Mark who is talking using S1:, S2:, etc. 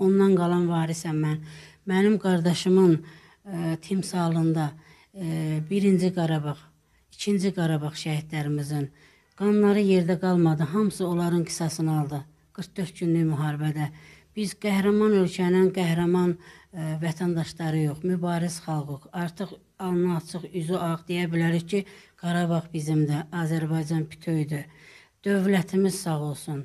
S1: Ondan qalan varisəm mən. Mənim qardaşımın ə, e, timsalında ə, e, birinci Qarabağ, ikinci Qarabağ şəhidlərimizin qanları yerdə qalmadı. Hamısı onların qisasını aldı. 44 günlük müharibədə biz qəhrəman ölkənin qəhrəman ə, e, vətəndaşları yox, mübariz xalqıq. Artıq alnı açıq, üzü ağ deyə bilərik ki, Qarabağ bizimdir, Azərbaycan bütöydür. Dövlətimiz sağ olsun.